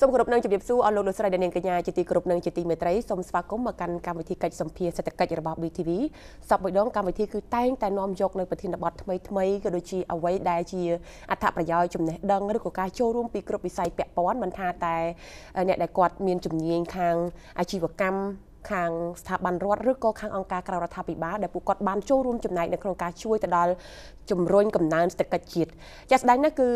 សូមគោរពនឹងជម្រាបសួរអស់លោកលោកស្រីដែលនាងកញ្ញាជាទីគោរពនឹងជាទីមេត្រីសូមស្វាគមន៍មកកាន់កម្មវិធីកិច្ចសម្ភារសេដ្ឋកិច្ចរបស់ BTV សប្តាហ៍ដងកម្មវិធីគឺតែងតែនាំយក នៅប្រធានបទថ្មីថ្មីក៏ដូចជាអ្វីដែលជាអត្ថប្រយោជន៍ចំណេះដឹងឬក៏ការចូលរួមពីគ្រប់វិស័យពាក់ព័ន្ធមិនថាតែអ្នកដែលគាត់មានជំនាញខាងអាជីវកម្មខាងស្ថាប័នរដ្ឋឬក៏ខាងអង្គការក្រៅរដ្ឋាភិបាលដែលពួកគាត់បានចូលរួមចំណែកនៅក្នុងការជួយទៅដល់ជំរុញកំណើនសេដ្ឋកិច្ចជាតិចាស់ស្ដែងណាគឺ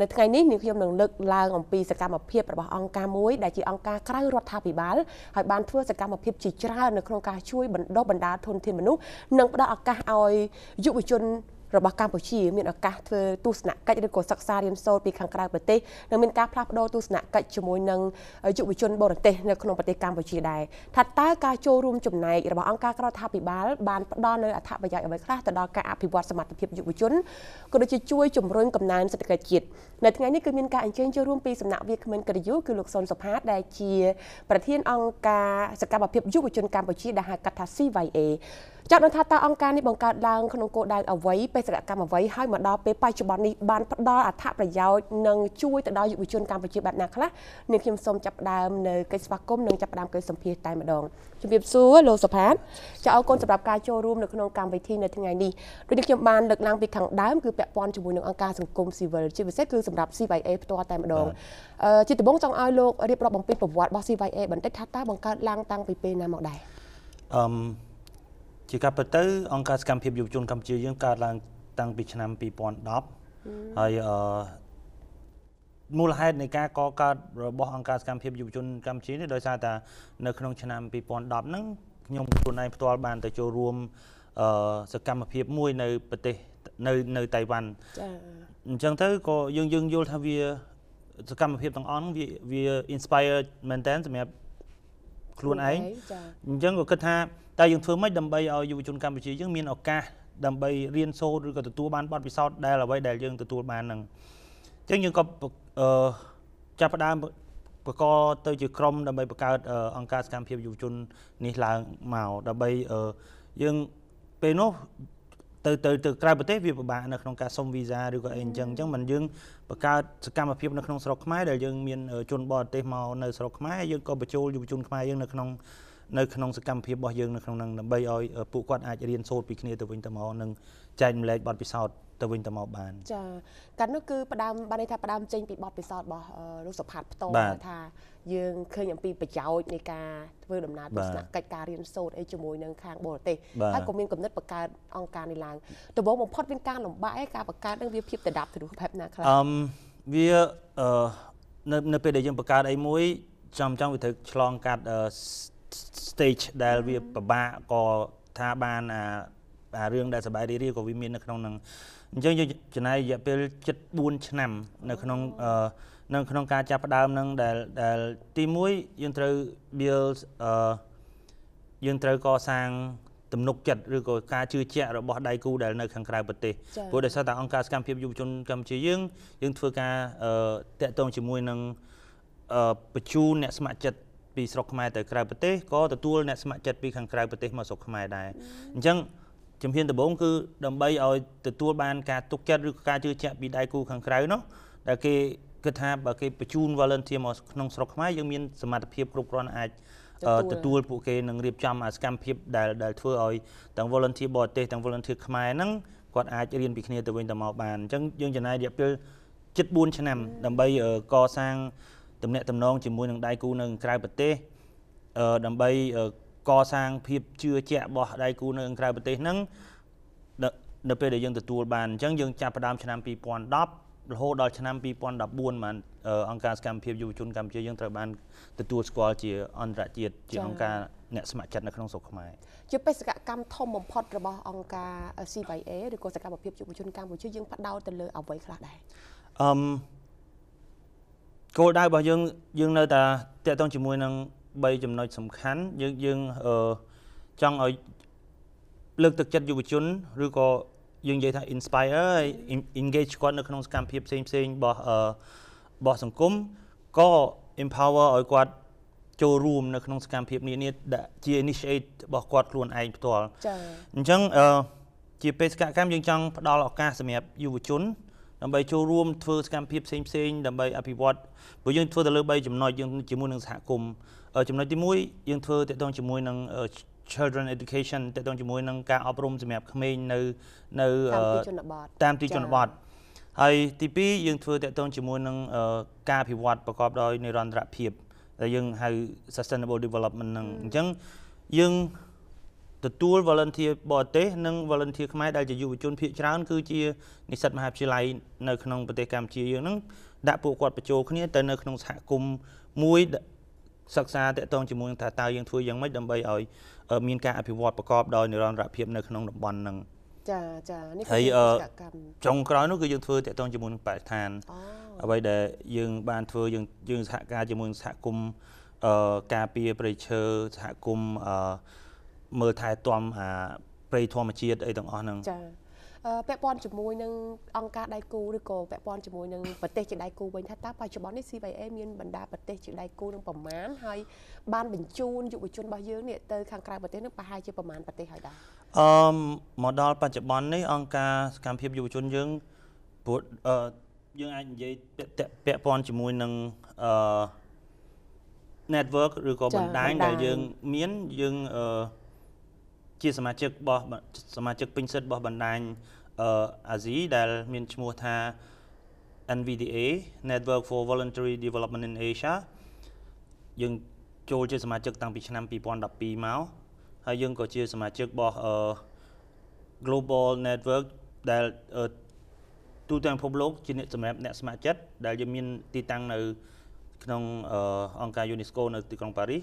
នៅថ្ងៃនេះនាងខ្ញុំនឹងលើកឡើងអំពីសកម្មភាពរបស់អង្គការមួយដែលជាអង្គការក្រៅរដ្ឋាភិបាលហើយបានធ្វើសកម្មភាពជាច្រើននៅក្នុងការជួយបណ្ដុះបណ្ដាលធនធានមនុស្សនិងផ្ដល់ឱកាសឲ្យយុវជនរបស់កម្ពុជាមានឱកាសធ្វើទស្សនកិច្ចឬក៏សិក្សារៀនសូត្រពីខាងក្រៅប្រទេសនិងមានការផ្លាស់ប្ដូរទស្សនកិច្ចជាមួយនឹងយុវជនបរទេសនៅក្នុងប្រទេសកម្ពុជាដែរថាតើការចូលរួមចំណែករបស់អង្គការក្រៅរដ្ឋាភិបាលបានផ្ដល់នូវអត្ថប្រយោជន៍អ្វីខ្លះទៅដល់ការអភិវឌ្ឍសមត្ថភាពយុវជនក៏ដូចជាជួយជំរុញកំណើនសេដ្ឋកិច្ចជាតិនៅថ្ងៃនេះគឺមានការអញ្ជើញចូលរួមពីសំណាក់វាគ្មិនកិត្តិយសគឺលោកសុនសុផាតដែលជា ប្រធាន អង្គការសកម្មភាពយុវជនកម្ពុជាដែលហៅកាត់ថា CYA ចាត់ដឹងថាតើអង្គការនេះបង្កើតឡើងក្នុងគោលដៅអ្វីបេសកកម្មអ្វីហើយមកដល់ពេលបច្ចុប្បន្ននេះបានផ្ដល់អត្ថប្រយោជន៍និងជួយទៅដល់យុវជនកម្ពុជាបែបណាខ្លះនាងខ្ញុំសូមចាប់ផ្ដើមនៅកិច្ចស្វាគមន៍និងចាប់ផ្ដើមកិច្ចសម្ភាសតែម្ដងជំរាបសួរលោកសុផាតចាអរគុណសម្រាប់ការចូលរួមនៅក្នុងកម្មវិធីនៅថ្ងៃនេះដូចនេះខ្ញុំបានលើកឡើងពីខាងដើមគឺពាក់ព័ន្ធជាមួយនឹងអង្គការសង្គមស៊ីវិលជាពិសេសគឺសម្រាប់ CYA ផ្ទាល់តែម្ដងជាដំបូងចង់ឲ្យលោករៀបរាប់អំពីប្រវត្តិរបស់ CYA បន្តិចថាតើបង្កើតឡើងតាំងពីពេលណាមកដែរអឺជាការពិតទៅអង្គការសកម្មភាពយុវជនកម្ពុជាយើងកើតឡើងតាំងពីឆ្នាំ2010ហើយអឺមូលហេតុនៃការកកើតរបស់អង្គការសកម្មភាពយុវជនកម្ពុជានេះដោយសារតែនៅក្នុងឆ្នាំ2010ហ្នឹងខ្ញុំខ្លួនឯងផ្ទាល់បានទៅចូលរួមអឺសកម្មភាពមួយនៅប្រទេសនៅនៅតៃវ៉ាន់ចា៎អញ្ចឹងទៅក៏យើងយើងយល់ថាវា សកម្មភាពទាំងអស់ហ្នឹងវាវា inspire មែនតើសម្រាប់ខ្លួនឯងអញ្ចឹងក៏គិតថាតើយើងធ្វើម៉េចដើម្បីឲ្យយុវជនកម្ពុជាយើងមានឱកាសដើម្បីរៀនសូត្រឬក៏ទទួលបានបទពិសោធន៍ដែលអ្វីដែលយើងទទួលបានហ្នឹងអញ្ចឹងយើងក៏ចាប់ផ្ដើមបកកទៅជាក្រុមដើម្បីបង្កើតអង្គការសកម្មភាពយុវជននេះឡើងមកដើម្បីយើងពេលនោះទៅទៅទៅក្រៅប្រទេសវាពិបាកនៅក្នុងការសុំវីសាឬក៏អីអញ្ចឹងអញ្ចឹងមិនយើងបង្កើតសកម្មភាពនៅក្នុងស្រុកខ្មែរដែលយើងមានជនបរទេសមកនៅស្រុកខ្មែរយើងក៏បញ្ចូលយុវជនខ្មែរយើងនៅក្នុងនៅក្នុងសកម្មភាពរបស់យើងនៅក្នុងនឹងដើម្បីឲ្យពួកគាត់អាចរៀនសូត្រពីគ្នាទៅវិញទៅមកនិងចែកម្លែកបទពិសោធន៍ទៅវិញទៅមកបានចាកាលនោះគឺផ្ដើមបានន័យថាផ្ដើមចេញពីបទពិសោធន៍របស់លោកសុផាតផ្ទាល់ថាយើងឃើញអំពីប្រយោជន៍នៃការធ្វើដំណើរទស្សនកិច្ចការរៀនសូត្រអីជាមួយនឹងខាងបរទេសហើយក៏មានកំណត់បង្កើតអង្គការនេះឡើងដំបូងបំផុតមានការលំបាកឯការបង្កើតនឹងវាភាពដដាប់ទ្រូបែបណាខ្លះអឹមវាអឺនៅនៅពេលដែលយើងបង្កើតអីមួយចាំចាំវាត្រូវឆ្លងកាត់ stage ដែលវាពិបាកក៏ថាបានអារឿងដែលសបាយរីរាក៏វាមាននៅក្នុងនឹងអញ្ចឹងយើងចំណាយរយៈពេល74ឆ្នាំ នៅក្នុងនៅក្នុងការចាប់ផ្ដើមនឹងដែលដែលទី1យើងត្រូវ build អឺយើងត្រូវកសាង ទំនុកចិត្តឬក៏ការជឿជាក់របស់ដៃគូដែលនៅខាងក្រៅប្រទេសព្រោះដោយសារតែអង្គការសកម្មភាពយុវជនកម្ពុជាយើងយើងធ្វើការអឺតាក់ទងជាមួយនឹងអឺបញ្ជូនអ្នកស្ម័គ្រចិត្តពីស្រុកខ្មែរទៅក្រៅប្រទេសក៏ទទួលអ្នកស្ម័គ្រចិត្តពីខាងក្រៅប្រទេសមកស្រុកខ្មែរដែរអញ្ចឹងជំហានដំបូងគឺដើម្បីឲ្យទទួលបានការទុកចិត្តឬការជឿជាក់ពីដៃគូខាងក្រៅនោះដែលគេគិតថាបើគេបញ្ជូន volunteer មកក្នុងស្រុកខ្មែរយើងមានសមត្ថភាពគ្រប់គ្រាន់អាចទទួលពួកគេនឹងរៀបចំអាសកម្មភាពដែលដែលធ្វើឲ្យទាំង volunteer បរទេសទាំង volunteer ខ្មែរហ្នឹងគាត់អាចរៀនពីគ្នាទៅវិញទៅមកបានអញ្ចឹងយើងចំណាយរយៈពេល74ឆ្នាំ ដើម្បីកសាងទំនាក់ទំនង ជាមួយនឹងដៃគូនៅក្រៅប្រទេសដើម្បីកសាងភាពជឿជាក់របស់ដៃគូនៅក្រៅប្រទេសហ្នឹងនៅពេលដែលយើងទទួលបានអញ្ចឹងយើងចាប់ផ្ដើមឆ្នាំ2010រហូតដល់ឆ្នាំ2014បានអង្គការសកម្មភាពយុវជនកម្ពុជាយើងត្រូវបានទទួលស្គាល់ជាអន្តរជាតិជាអង្គការអ្នកស្ម័គ្រចិត្តនៅក្នុងស្រុកខ្មែរជាបេសកកម្មធំបំផុតរបស់អង្គការ CYA ឬក៏សកម្មភាពយុវជនកម្ពុជាយើងបដោតទៅលើអ្វីខ្លះដែរអឹមគោលដៅរបស់យើងយើងនៅតែតាក់ទងជាមួយនឹង3ចំណុចសំខាន់ យើងយើងចង់ឲ្យលើកទឹកចិត្តយុវជន ឬក៏យើងនិយាយថា inspire ហើយ engage គាត់នៅក្នុងសកម្មភាពផ្សេងផ្សេងរបស់របស់សង្គមក៏ empower ឲ្យគាត់ចូលរួមនៅក្នុងសកម្មភាពនានាជា initiate របស់គាត់ខ្លួនឯងផ្ទាល់ចា៎អញ្ចឹងជាបេសកកម្មយើងចង់ផ្ដល់ឱកាសសម្រាប់យុវជនដើម្បីចូលរួមធ្វើសកម្មភាពផ្សេងផ្សេងដើម្បីអភិវឌ្ឍព្រោះយើងធ្វើទៅលើ3ចំណុចយើងជាមួយនឹងសហគមន៍ចំណុចទី1យើងធ្វើតាក់ទងជាមួយនឹង children education តាក់ទងជាមួយនឹងការអប់រំសម្រាប់ក្មេងនៅនៅតាមទីជនបទហើយទី2យើងធ្វើតាក់ទងជាមួយនឹងការអភិវឌ្ឍប្រកបដោយនិរន្តរភាពដែលយើងហៅ sustainable development នឹងអញ្ចឹងយើងទទួល volunteer បរទេសនិង volunteer ខ្មែរដែលជាយុវជនភាគច្រើនគឺជានិស្សិតមហាវិទ្យាល័យនៅក្នុងប្រទេសកម្ពុជាយើងហ្នឹងដាក់ពួកគាត់បញ្ចូលគ្នាទៅនៅក្នុងសហគមន៍មួយសិក្សាតកតងជាមួយនឹងថាតើយើងធ្វើយ៉ាងម៉េចដើម្បីឲ្យមានការអភិវឌ្ឍប្រកបដោយនិរន្តរភាពនៅក្នុងតំបន់ហ្នឹងចាចានេះគឺសកម្មចុងក្រោយនោះគឺយើងធ្វើតកតងជាមួយនឹងបរិស្ថានអ្វីដែលយើង បានធ្វើយើងយើងសហការជាមួយនឹងសហគមន៍អឺការពារប្រៃឈើសហគមន៍អឺមើលថែទាំអាព្រៃធម្មជាតិអីទាំងអស់ហ្នឹងចាពាក់ព័ន្ធជាមួយនឹងអង្គការដៃគូឬក៏ពាក់ព័ន្ធជាមួយនឹងប្រទេសជាដៃគូវិញថាតើបច្ចុប្បន្ននេះ CBA មានបណ្ដាប្រទេសជាដៃគូនឹងប្រមាណហើយបានបញ្ជូនយុវជនរបស់យើងនេះទៅខាងក្រៅប្រទេសនឹងប្រហែលជាប្រមាណប្រទេសហើយដែរអឺមកដល់បច្ចុប្បន្ននេះអង្គការសកម្មភាពយុវជនយើងព្រោះអឺយើងអាចនិយាយពាក់ព័ន្ធជាមួយនឹងអឺ network ឬក៏បណ្ដាញដែលយើងមានយើងអឺជាសមាជិករបស់សមាជិកពេញសិទ្ធិរបស់បណ្ដាញអាស៊ីដែលមានឈ្មោះថា NVDA Network for Voluntary Development in Asia យើងចូលជាសមាជិកតាំងពីឆ្នាំ2012មកហើយយើងក៏ជាសមាជិករបស់ Global Network ដែលទូទាំងពិភពលោកជាអ្នកសម្រាប់អ្នកស្ម័គ្រចិត្តដែលយើងមានទីតាំងនៅក្នុងអង្គការ UNESCO នៅទីក្រុងប៉ារីស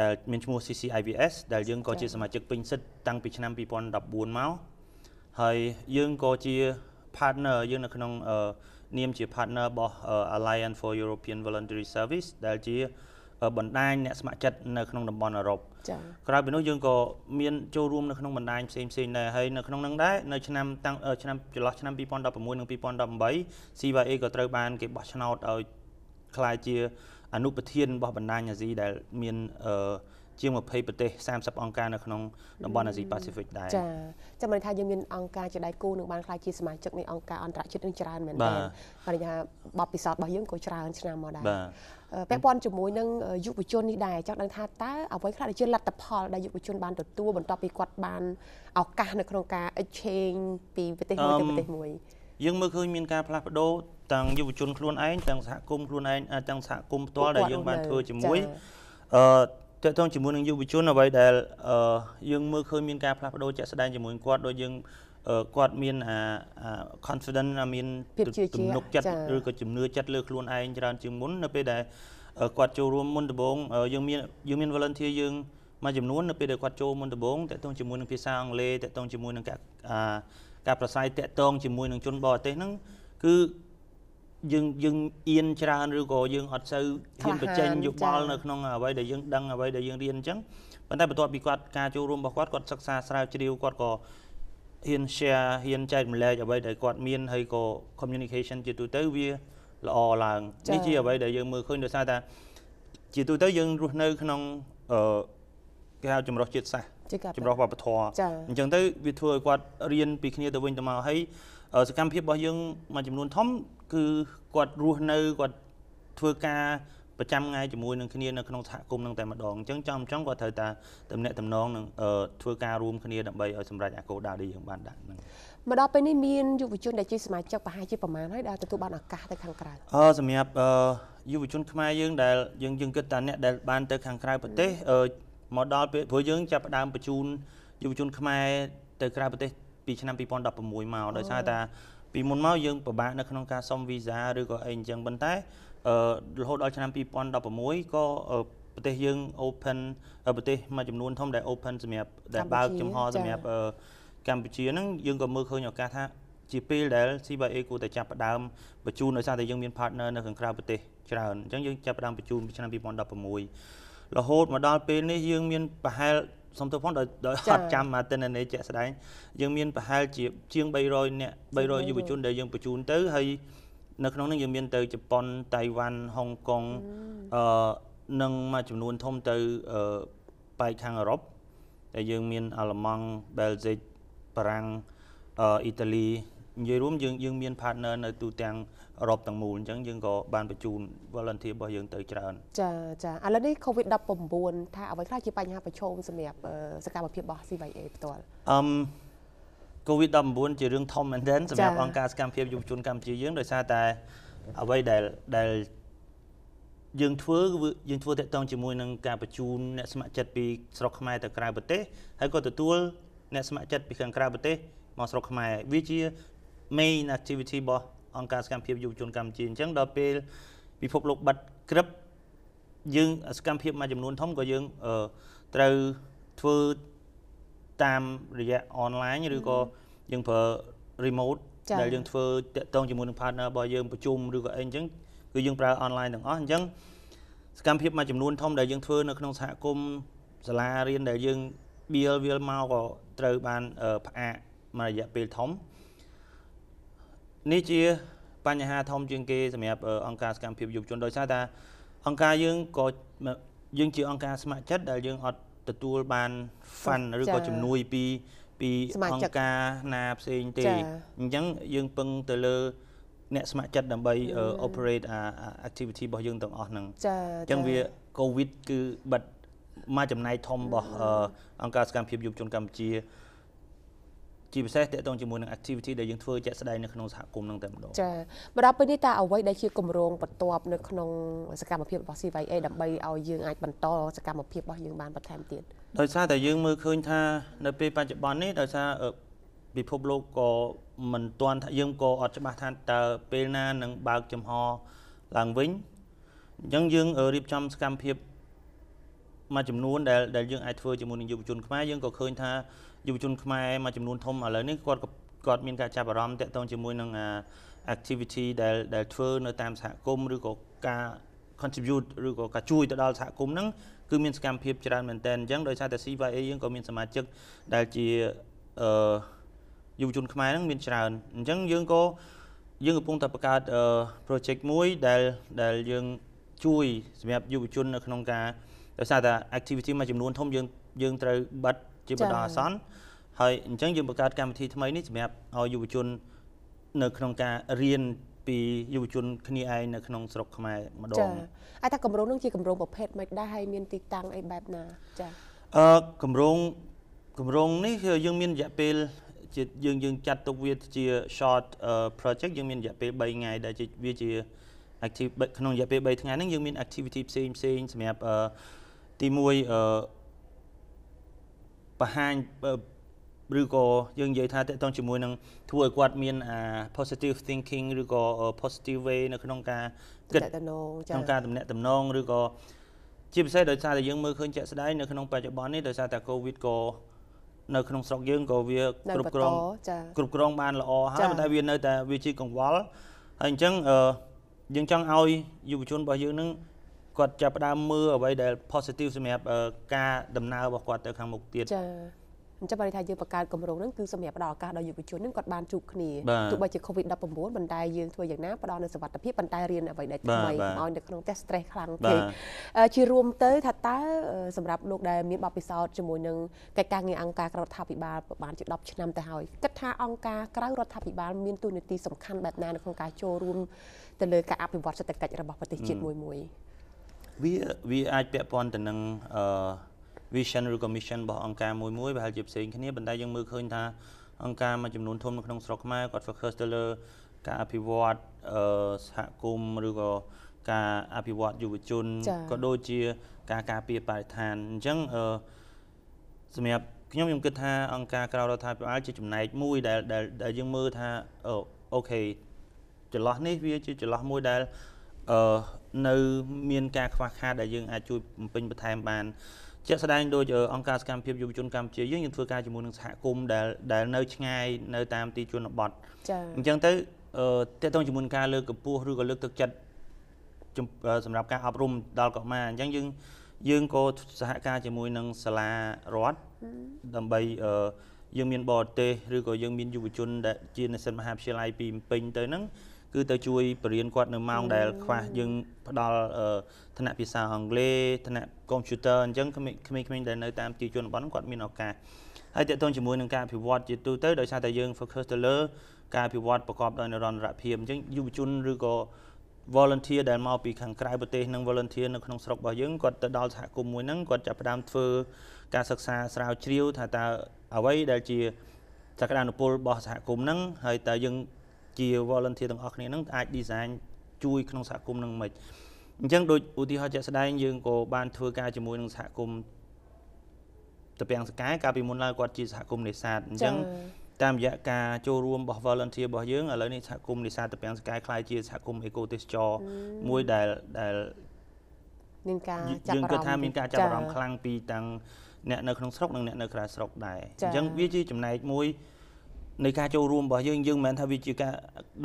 ដែលមានឈ្មោះ CCIVS ដែលយើងក៏ជាសមាជិកពេញសិទ្ធតាំងពីឆ្នាំ2014មកហើយយើងក៏ជា partner យើងនៅក្នុងនាមជា partner របស់ Alliance for European Voluntary Service ដែលជាបណ្ដាញអ្នកស្ម័គ្រចិត្តនៅក្នុងតំបន់អឺរ៉ុបចា៎ក្រៅពីនោះយើងក៏មានចូលរួមនៅក្នុងបណ្ដាញផ្សេងផ្សេងដែរហើយនៅក្នុងហ្នឹងដែរនៅឆ្នាំតាំងឆ្នាំចន្លោះឆ្នាំ2016និង2018 CYA ក៏ត្រូវបានគេបោះឆ្នោតឲ្យខ្លាយជាអនុប្រធានរបស់បណ្ដាញអាស៊ីដែល មានអឺជាង20ប្រទេស30អង្គការនៅក្នុងតំបន់អាស៊ីប៉ាស៊ីហ្វិកដែរចាចាំមិនថាយើងមានអង្គការជាដៃគូនឹងបានខ្លាចជាសមាជិកនៃអង្គការអន្តរជាតិនឹងច្រើនមែនតើបើនិយាយថាបបពិសោធន៍របស់យើងក៏ច្រើនឆ្នាំមកដែរពាក់ព័ន្ធជាមួយនឹងយុវជននេះដែរចង់ដឹងថាតើអ្វីខ្លះដែលជាលទ្ធផលដែលយុវជនបានទទួលបន្ទាប់ពីគាត់បានឱកាសនៅក្នុងការ exchange ពីប្រទេសមួយទៅប្រទេសមួយយើងមើលឃើញមានការផ្លាស់ប្ដូរទាំងយុវជនខ្លួនឯងទាំងសហគមន៍ខ្លួនឯងទាំងសហគមន៍ផ្ទាល់ដែលយើងបានធ្វើជាមួយអឺតើតងជាមួយនឹងយុវជនអ្វីដែលអឺយើងមើលឃើញមានការផ្លាស់ប្ដូរជាក់ស្ដែងជាមួយគាត់ដោយយើងគាត់មានអា confident មានទំនុកចិត្តឬក៏ជំនឿចិត្តលើខ្លួនឯងច្រើនជាងមុននៅពេលដែលគាត់ចូលរួមមុនដំបូងយើងមានយើងមាន volunteer យើងមួយចំនួននៅពេលដែលគាត់ចូលមុនដំបូងតើតងជាមួយនឹងភាសាអង់គ្លេសតើតងជាមួយនឹងអាការប្រស័យតាក់ទងជាមួយនឹងជនបរទេសហ្នឹងគឺយើងយើងអៀនច្រើនឬក៏យើងអត់សូវហ៊ានបញ្ចេញយោបល់នៅក្នុងអ្វីដែលយើងដឹងអ្វីដែលយើងរៀនអញ្ចឹងប៉ុន្តែបន្ទាប់ពីគាត់ការចូលរួមរបស់គាត់គាត់សិក្សាស្រាវជ្រាវគាត់ក៏ហ៊ាន share ហ៊ានចែករំលែកអ្វីដែលគាត់មានហើយក៏ communication ជាទូទៅវាល្អឡើងនេះជាអ្វីដែលយើងមើលឃើញដោយសារតាជាទូទៅយើងរស់នៅក្នុងអឺគេហៅចម្រុះជាតិសាសន៍ចម្រោះវប្បធម៌អញ្ចឹងទៅវាធ្វើឲ្យគាត់រៀនពីគ្នាទៅវិញទៅមកហើយ សកម្មភាពរបស់យើងមួយចំនួនធំ គឺគាត់រស់នៅគាត់ធ្វើការ ប្រចាំថ្ងៃជាមួយនឹងគ្នានៅក្នុងសហគមន៍នឹងតែម្ដងអញ្ចឹងចំចំគាត់ត្រូវតែតំណាក់តំណងនឹងធ្វើការរួមគ្នាដើម្បីឲ្យសម្រេចអាគោលដៅដែលយើងបានដាក់ហ្នឹងមកដល់ពេលនេះមានយុវជនដែលជាសមាជិកប្រហែលជាប្រមាណហើយដែលទទួលបានឱកាសទៅខាងក្រៅអឺសម្រាប់យុវជនខ្មែរយើងដែលយើងយើងគិតថាអ្នកដែលបានទៅខាងក្រៅប្រទេសមកដល់ពេលព្រោះយើងចាប់ផ្ដើមបញ្ជូនយុវជនខ្មែរទៅក្រៅប្រទេសពីឆ្នាំ2016មកដោយសារតាពីមុនមកយើងពិបាកនៅក្នុងការសុំវីសាឬក៏អីអញ្ចឹងប៉ុន្តែអឺរហូតដល់ឆ្នាំ2016ក៏ប្រទេសយើង open ប្រទេសមួយចំនួនធំដែល open សម្រាប់ដែលបើកចំហសម្រាប់កម្ពុជាហ្នឹងយើងក៏មើលឃើញឱកាសថា ជាពេលដែល CBA គួរតែចាប់ផ្ដើមបញ្ជូនដោយសារតែយើងមាន partner នៅខាងក្រៅប្រទេសច្រើនអញ្ចឹងយើងចាប់ផ្ដើមបញ្ជូនឆ្នាំ2016រហូតមកដល់ពេលនេះយើងមានប្រហែលសូមទោសផងដោយដោយអត់ចាំមកទិន្នន័យជាក់ស្ដែងយើងមានប្រហែលជាជាង300នាក់300យុវជនដែលយើងបញ្ជូនទៅហើយ នៅក្នុងនោះយើងមានទៅជប៉ុនតៃវ៉ាន់ហុងកុងអឺនិងមួយចំនួនធំទៅអឺបែកខាងអឺរ៉ុបដែលយើងមានអាល្លឺម៉ង់បែលហ្សិកបារាំងអឺអ៊ីតាលីនិយាយរួមយើងយើងមាន partner នៅទូទាំងអឺរ៉ុបទាំងមូលអញ្ចឹងយើងក៏បានបញ្ជូន volunteer របស់យើងទៅច្រើនចាចាឥឡូវនេះ COVID-19 ថាអ្វីខ្លះជាបញ្ហាប្រឈមសម្រាប់សកម្មភាពរបស់ CYA ផ្ទាល់អឹម COVID-19 ជារឿងធំមែនទែនសម្រាប់អង្គការសកម្មភាពយុវជនកម្ពុជាយើងដោយសារតែអ្វីដែលដែលយើងធ្វើយើងធ្វើតកតងជាមួយនឹងការបញ្ជូនអ្នកស្ម័គ្រចិត្តពីស្រុកខ្មែរទៅក្រៅប្រទេសហើយក៏ទទួលអ្នកស្ម័គ្រចិត្តពីខាងក្រៅប្រទេសមកស្រុកខ្មែរវាជា main activity របស់អង្គការសកម្មភាពយុវជនកម្ពុជាអញ្ចឹងដល់ពេលពិភពលោកបាត់ក្រឹបយើងសកម្មភាពមួយចំនួនធំក៏យើងត្រូវធ្វើតាមរយៈ online ឬក៏យើងប្រើ remote ដែលយើងធ្វើតាក់ទងជាមួយនឹង partner របស់យើងប្រជុំឬក៏អីអញ្ចឹងគឺយើងប្រើ online ទាំងអស់អញ្ចឹងសកម្មភាពមួយចំនួនធំដែលយើងធ្វើនៅក្នុងសហគមន៍សាលារៀនដែលយើង bill វាលមកក៏ត្រូវបានផ្អាកមួយរយៈពេលធំអឺនេះជាបញ្ហាធំជាងគេសម្រាប់អង្គការសកម្មភាពយុវជនដោយសារថាអង្គការយើងក៏យើងជាអង្គការស្ម័គ្រចិត្តដែលយើងអត់ទទួលបាន fund ឬក៏ជំនួយពីពីអង្គការណាផ្សេងទេអញ្ចឹងយើងពឹងទៅលើអ្នកស្ម័គ្រចិត្តដើម្បី operate activity របស់យើងទាំងអស់ហ្នឹងអញ្ចឹងវា covid គឺបិទមួយចំណែកធំរបស់អង្គការសកម្មភាពយុវជនកម្ពុជាជាពិសេសតកតងជាមួយនឹង activity ដែលយើងធ្វើជាក់ស្ដែងនៅក្នុងសហគមន៍នឹងតែម្ដងចាមកដល់ពេលនេះតើអ្វីដែលជាគម្រោងបន្ទាប់នៅក្នុងសកម្មភាពរបស់ CYA ដើម្បីឲ្យយើងអាចបន្តសកម្មភាពរបស់យើងបានបន្ថែមទៀតដោយសារតែយើងមើលឃើញថានៅពេលបច្ចុប្បន្ននេះដោយសារពិភពលោកក៏មិនទាន់យើងក៏អត់ច្បាស់ថាតើពេលណានឹងបើកចំហឡើងវិញអញ្ចឹងយើងរៀបចំសកម្មភាពមួយចំនួនដែលដែលយើងអាចធ្វើជាមួយនឹងយុវជនខ្មែរយើងក៏ឃើញថាយុវជនខ្មែរមួយចំនួនធំឥឡូវនេះគាត់គាត់មានការចាប់អារម្មណ៍តាក់ទងជាមួយនឹង activity ដែលដែលធ្វើនៅតាមសហគមន៍ឬក៏ការ contribute ឬក៏ការជួយទៅដល់សហគមន៍ហ្នឹងគឺមានសកម្មភាពច្រើនមែនតើអញ្ចឹងដោយសារតែ CYA យើងក៏មានសមាជិកដែលជាអឺយុវជនខ្មែរហ្នឹងមានច្រើនអញ្ចឹងយើងក៏យើងកំពុងតែបង្កើត project មួយដែលដែលយើងជួយសម្រាប់យុវជននៅក្នុងការដោយសារតែ activity មួយចំនួនធំយើងយើងត្រូវបិទជាបណ្ដោះអាសន្នហើយអញ្ចឹងយើងបង្កើតកម្មវិធីថ្មីនេះសម្រាប់ឲ្យយុវជននៅក្នុងការរៀនពីយុវជន គ្នាឯងនៅក្នុងស្រុកខ្មែរម្ដងចា៎ហើយថាគម្រោងនឹងជាគម្រោងប្រភេទមិនដែរហើយមានទីតាំងអីបែបណាចា៎អឺគម្រោងគម្រោងនេះយើងមានរយៈពេលជាយើងយើងចាត់ទុកវាជា short project យើងមានរយៈពេល3ថ្ងៃដែលជាវាជា active ក្នុងរយៈពេល3ថ្ងៃហ្នឹងយើងមាន activity ផ្សេងផ្សេងសម្រាប់អឺទី1អឺបង្ហាញឬក៏យើងនិយាយថាតកតងជាមួយនឹងធ្វើឲ្យគាត់ មានអា positive thinking ឬក៏ positive way នៅក្នុងការគិតក្នុងការតំណែងតំណងឬក៏ជាពិសេសដោយសារតែយើងមើលឃើញជាក់ស្ដែងនៅក្នុងបច្ចុប្បន្ននេះដោយសារតែ COVID ក៏នៅក្នុងស្រុកយើងក៏វាគ្រប់គ្រងគ្រប់គ្រងបាន ល្អហើយប៉ុន្តែវានៅតែវាជាកង្វល់ហើយអញ្ចឹងយើងចង់ឲ្យយុវជនរបស់យើងនឹងគាត់ចាប់ផ្ដើមមើលអ្វីដែល positive សម្រាប់ការដំណើររបស់គាត់ទៅខាងមុខទៀតចាអញ្ចឹងបើថាយើងបង្កើតគម្រោងហ្នឹងគឺសម្រាប់ផ្ដល់ឱកាសដល់យុវជនហ្នឹងគាត់បានជួបគ្នាទោះបីជា COVID-19 ប៉ុន្តែយើងធ្វើយ៉ាងណាផ្ដល់នូវសុវត្ថិភាពប៉ុន្តែរៀនអ្វីដែលថ្មីឲ្យនៅក្នុងផ្ទះ stress ខ្លាំងពេកជារួមទៅថាតើសម្រាប់លោកដែលមានបទពិសោធន៍ជាមួយនឹងកិច្ចការងារអង្គការក្រៅរដ្ឋាភិបាលប្រហែលជា10ឆ្នាំទៅហើយគិតថាអង្គការក្រៅរដ្ឋាភិបាលមានទូនាទីសំខាន់បែបណានៅក្នុងការចូលរួមទៅលើការអភិវឌ្ឍសេដ្ឋកិច្ចរបស់ប្រទេសជាតិមួយមួយ។វាវាអាចពាក់ព័ន្ធទៅនឹងអឺ vision ឬក៏ mission របស់អង្គការមួយមួយប្រហែលជាផ្សេងគ្នាប៉ុន្តែយើងមើលឃើញ ថាអង្គការមួយចំនួនធំនៅក្នុងស្រុកខ្មែរគាត់ focus ទៅលើការអភិវឌ្ឍអឺសហគមន៍ឬក៏ការអភិវឌ្ឍយុវជនក៏ដូចជាការការពារបរិស្ថានអញ្ចឹងអឺសម្រាប់ខ្ញុំខ្ញុំគិតថាអង្គការក្រៅរដ្ឋាភិបាលជាចំណែកមួយដែលដែលយើងមើលថាអូខេចន្លោះនេះវាជាចន្លោះមួយដែលអឺនៅមានការខ្វះខាតដែលយើងអាចជួយបំពេញបន្ថែមបានជាក់ស្ដែងដោយអង្គការសកម្មភាពយុវជនកម្ពុជាយើងយើងធ្វើការជាមួយនឹងសហគមន៍ដែលដែលនៅឆ្ងាយនៅតាមទីជនបទអញ្ចឹងទៅតេតងជាមួយនឹងការលើកកម្ពស់ឬក៏លើកទឹកចិត្តសម្រាប់ការអប់រំដល់កុមារអញ្ចឹងយើងយើងក៏សហការជាមួយនឹងសាលារដ្ឋដើម្បីយើងមានបរទេសឬក៏យើងមានយុវជនដែលជានិស្សិតមហាវិទ្យាល័យពីភ្នំពេញទៅហ្នឹងគឺទៅជួយបរៀនគាត់នៅម៉ោងដែលខ្វះយើងផ្ដល់ថ្នាក់ភាសាអង់គ្លេសថ្នាក់កុំព្យូទ័រអញ្ចឹងក្មេងៗដែលនៅតាមទីជនបទគាត់មានឱកាសហើយតកតងជាមួយនឹងការអភិវឌ្ឍជាទូទៅដោយសារតែយើង focus ទៅលើការអភិវឌ្ឍប្រកបដោយនិរន្តរភាពអញ្ចឹងយុវជនឬក៏ volunteer ដែលមកពីខាងក្រៅប្រទេសនិង volunteer នៅក្នុងស្រុករបស់យើងគាត់ទៅដល់សហគមន៍មួយហ្នឹងគាត់ចាប់ផ្ដើមធ្វើ ការសិក្សាស្រាវជ្រាវថាតើអ្វីដែលជាសក្តានុពលរបស់សហគមន៍ហ្នឹងហើយតើយើងជា volunteer ទាំងអស់គ្នានឹងអាច design ជួយក្នុងសហគមន៍នឹងមិនអញ្ចឹងដូចឧទាហរណ៍ជាក់ស្ដែងយើងក៏បានធ្វើការជាមួយនឹងសហគមន៍តពាំងសកាយកាលពីមុនឡើយគាត់ជាសហគមន៍នេសាទអញ្ចឹងតាមរយៈការចូលរួមរបស់ volunteer របស់យើងឥឡូវនេះសហគមន៍នេសាទតពាំងសកាយខ្លាយជាសហគមន៍ eco texture មួយដែលដែលមានការចាប់អារម្មណ៍យើងគិតថាមានការចាប់អារម្មណ៍ខ្លាំងពីទាំងអ្នកនៅក្នុងស្រុកនិងអ្នកនៅក្រៅស្រុកដែរអញ្ចឹងវាជាចំណែកមួយនៃការចូលរួមរបស់យើងយើងមិនមែនថាវាជាការ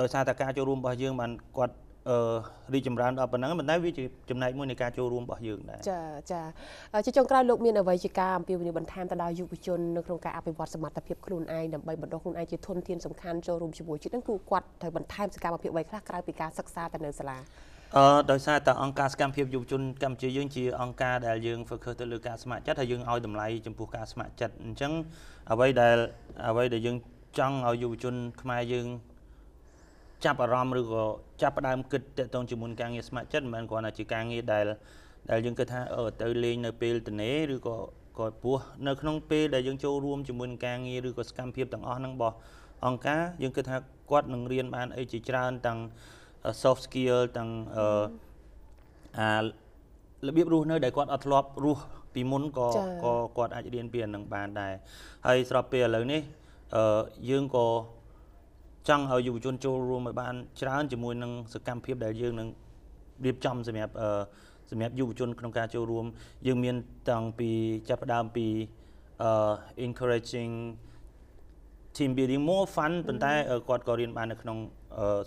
ដោយសារតែការចូលរួមរបស់យើងបានគាត់អឺរីចម្រើនដល់ប៉ុណ្ណឹងប៉ុន្តែវាជាចំណែកមួយនៃការចូលរួមរបស់យើងដែរចាចាជាចុងក្រោយលោកមានអ្វីជាការអំពាវនាវបន្ថែមទៅដល់យុវជននៅក្នុងការអភិវឌ្ឍសមត្ថភាពខ្លួនឯងដើម្បីបណ្ដុះខ្លួនឯងជាធនធានសំខាន់ចូលរួមជាមួយជាតិនឹងគឺគាត់ត្រូវបន្ថែមសកម្មភាពអ្វីខ្លះក្រៅពីការសិក្សាទៅនៅសាលាអឺដោយសារតែអង្គការសកម្មភាពយុវជនកម្ពុជាយើងជាអង្គការដែលយើង focus ទៅលើការស្ម័គ្រចិត្តហើយយើងឲ្យតម្លៃចំពោះការស្ម័គ្រចិត្តអញ្ចឹងអ្វីដែលអ្វីដែលយើងចង់ឲ្យយុវជនខ្មែរយើងចាប់អារម្មណ៍ឬក៏ចាប់ផ្ដើមគិតតាក់ទងជាមួយការងារស្ម័គ្រចិត្តមិនមែនគ្រាន់តែជាការងារដែលដែលយើងគិតថាអឺទៅលេងនៅពេលទនេឬក៏ក៏ពោះនៅក្នុងពេលដែលយើងចូលរួមជាមួយនឹងការងារឬក៏សកម្មភាពទាំងអស់ហ្នឹងរបស់អង្គការយើងគិតថាគាត់នឹងរៀនបានអីជាច្រើនទាំង soft skill ទាំងអារបៀបរស់នៅដែលគាត់អត់ធ្លាប់រស់ពីមុនក៏ក៏គាត់អាចរៀនពីអានឹងបានដែរហើយស្របពេលឥឡូវនេះអឺយើងក៏ចង់ឲ្យយុវជនចូលរួមឲ្យបាន ច្រើនជាមួយនឹងសកម្មភាពដែលយើងនឹងរៀបចំសម្រាប់អឺសម្រាប់យុវជនក្នុងការចូលរួម យើងមានតាំងពីចាប់ផ្ដើមពីអឺ encouraging team building more fun ប៉ុន្តែគាត់ក៏រៀនបាននៅក្នុង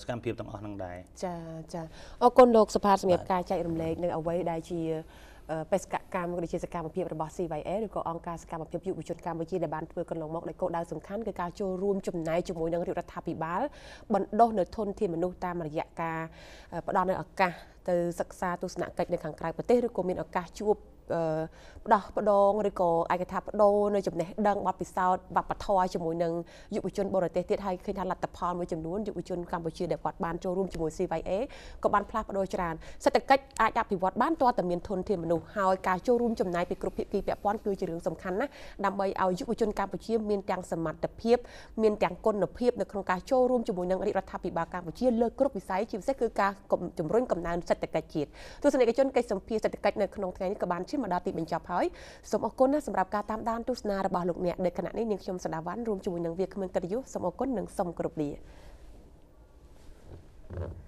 សកម្មភាពទាំងអស់ហ្នឹងដែរចាចាអរគុណលោកសុផាតសម្រាប់ការចែករំលែកនៅអ្វីដែលជាបេសកកម្មឬជាសកម្មភាពរបស់ CYA ឬក៏អង្គការសកម្មភាពយុវជនកម្ពុជាដែលបានធ្វើកន្លងមកដោយគោលដៅសំខាន់គឺការចូលរួមចំណែកជាមួយនឹងរដ្ឋាភិបាលបណ្ដុះនៅធនធានមនុស្សតាមរយៈការផ្ដល់នៅឱកាសទៅសិក្សាទស្សនកិច្ចនៅខាងក្រៅប្រទេសឬក៏មានឱកាសជួបផ្ដោះបដងឬក៏ឯកថាបដូរនៅចំណេះដឹងបទពិសោធន៍វប្បធម៌ជាមួយនឹងយុវជនបរទេសទៀតហើយឃើញថាលទ្ធផលមួយចំនួនយុវជនកម្ពុជាដែលគាត់បានចូលរួមជាមួយ CYA ក៏បានផ្លាស់ប្ដូរច្រើនសេដ្ឋកិច្ចអាចអភិវឌ្ឍបានទាល់តែមានធនធានមនុស្សហើយការចូលរួមចំណាយពីគ្រប់ភាគីពាក់ព័ន្ធគឺជារឿងសំខាន់ណាស់ដើម្បីឲ្យយុវជនកម្ពុជាមានទាំងសមត្ថភាពមានទាំងគុណភាពនៅក្នុងការចូលរួមជាមួយនឹងរាជរដ្ឋាភិបាលកម្ពុជាលើគ្រប់វិស័យជាពិសេសគឺការជំរុញកំណើនសេដ្ឋកិច្ចជាតិទស្សនិកជនកិច្ចសម្ភារសេដ្ឋកិច្ចនៅក្នុងថ្ងៃនេះក៏បានជជាមកដល់ទីបញ្ចប់ហើយសូមអរគុណណាសម្រាប់ការតាមដានទស្សនារបស់លោកអ្នកនៅខណៈនេះនាងខ្ញុំសដាវ៉ាន់រួមជាមួយនឹងវាគ្មិនកិត្តិយសសូមអរគុណនិងសូមគោរពលា Thank you.